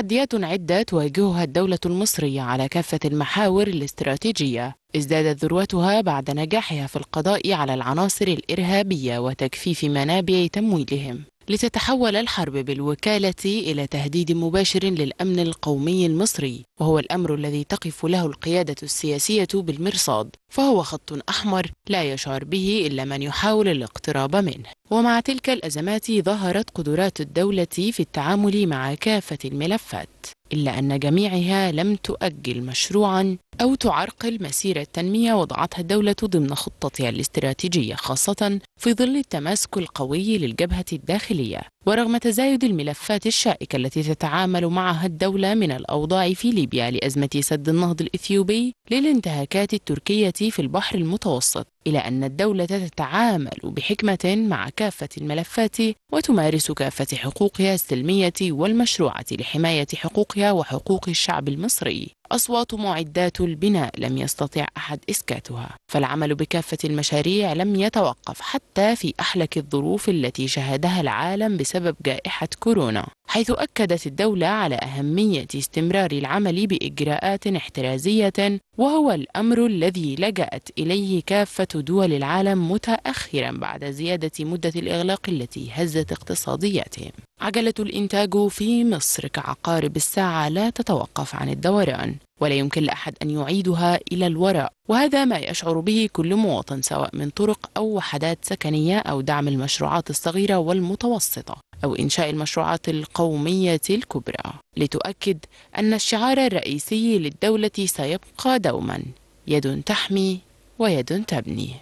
تحديات عدة تواجهها الدولة المصرية على كافة المحاور الاستراتيجية ازدادت ذروتها بعد نجاحها في القضاء على العناصر الإرهابية وتجفيف منابع تمويلهم لتتحول الحرب بالوكالة إلى تهديد مباشر للأمن القومي المصري وهو الأمر الذي تقف له القيادة السياسية بالمرصاد فهو خط أحمر لا يشعر به إلا من يحاول الاقتراب منه ومع تلك الأزمات ظهرت قدرات الدولة في التعامل مع كافة الملفات إلا أن جميعها لم تؤجل مشروعا أو تعرقل مسيرة تنمية وضعتها الدولة ضمن خطتها الاستراتيجية خاصة في ظل التماسك القوي للجبهة الداخلية ورغم تزايد الملفات الشائكة التي تتعامل معها الدولة من الأوضاع في ليبيا لأزمة سد النهض الإثيوبي للانتهاكات التركية في البحر المتوسط إلى أن الدولة تتعامل بحكمة مع كافة الملفات وتمارس كافة حقوقها السلمية والمشروعة لحماية حقوقها وحقوق الشعب المصري أصوات معدات البناء لم يستطع أحد إسكاتها فالعمل بكافة المشاريع لم يتوقف حتى في أحلك الظروف التي شهدها العالم بسبب جائحة كورونا حيث أكدت الدولة على أهمية استمرار العمل بإجراءات احترازية وهو الأمر الذي لجأت إليه كافة دول العالم متأخرا بعد زيادة مدة الإغلاق التي هزت اقتصادياتهم عجلة الإنتاج في مصر كعقارب الساعة لا تتوقف عن الدوران ولا يمكن لأحد أن يعيدها إلى الوراء وهذا ما يشعر به كل مواطن سواء من طرق أو وحدات سكنية أو دعم المشروعات الصغيرة والمتوسطة أو إنشاء المشروعات القومية الكبرى لتؤكد أن الشعار الرئيسي للدولة سيبقى دوما يد تحمي ويد تبني